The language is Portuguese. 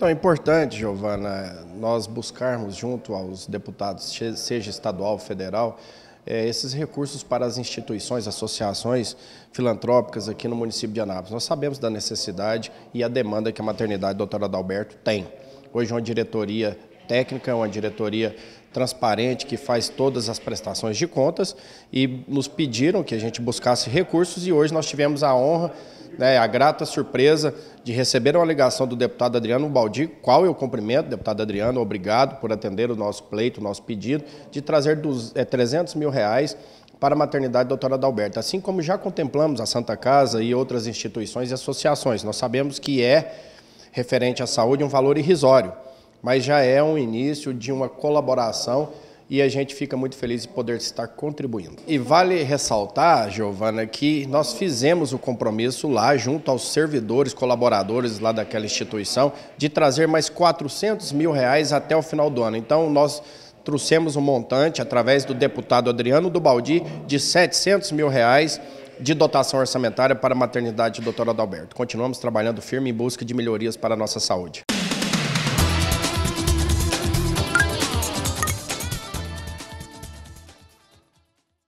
Então, é importante, Giovana, nós buscarmos junto aos deputados, seja estadual, federal, é, esses recursos para as instituições, associações filantrópicas aqui no município de Anápolis. Nós sabemos da necessidade e a demanda que a maternidade doutora Adalberto tem. Hoje, é uma diretoria técnica, uma diretoria transparente que faz todas as prestações de contas e nos pediram que a gente buscasse recursos e hoje nós tivemos a honra né, a grata surpresa de receber uma ligação do deputado Adriano Baldi, qual eu cumprimento, deputado Adriano, obrigado por atender o nosso pleito, o nosso pedido, de trazer dos, é, eh, 300 mil reais para a maternidade doutora Adalberta. Assim como já contemplamos a Santa Casa e outras instituições e associações, nós sabemos que é, referente à saúde, um valor irrisório, mas já é um início de uma colaboração e a gente fica muito feliz de poder estar contribuindo. E vale ressaltar, Giovana, que nós fizemos o compromisso lá junto aos servidores, colaboradores lá daquela instituição, de trazer mais 400 mil reais até o final do ano. Então nós trouxemos um montante através do deputado Adriano Dubaldi Baldi de 700 mil reais de dotação orçamentária para a maternidade doutora Adalberto. Continuamos trabalhando firme em busca de melhorias para a nossa saúde.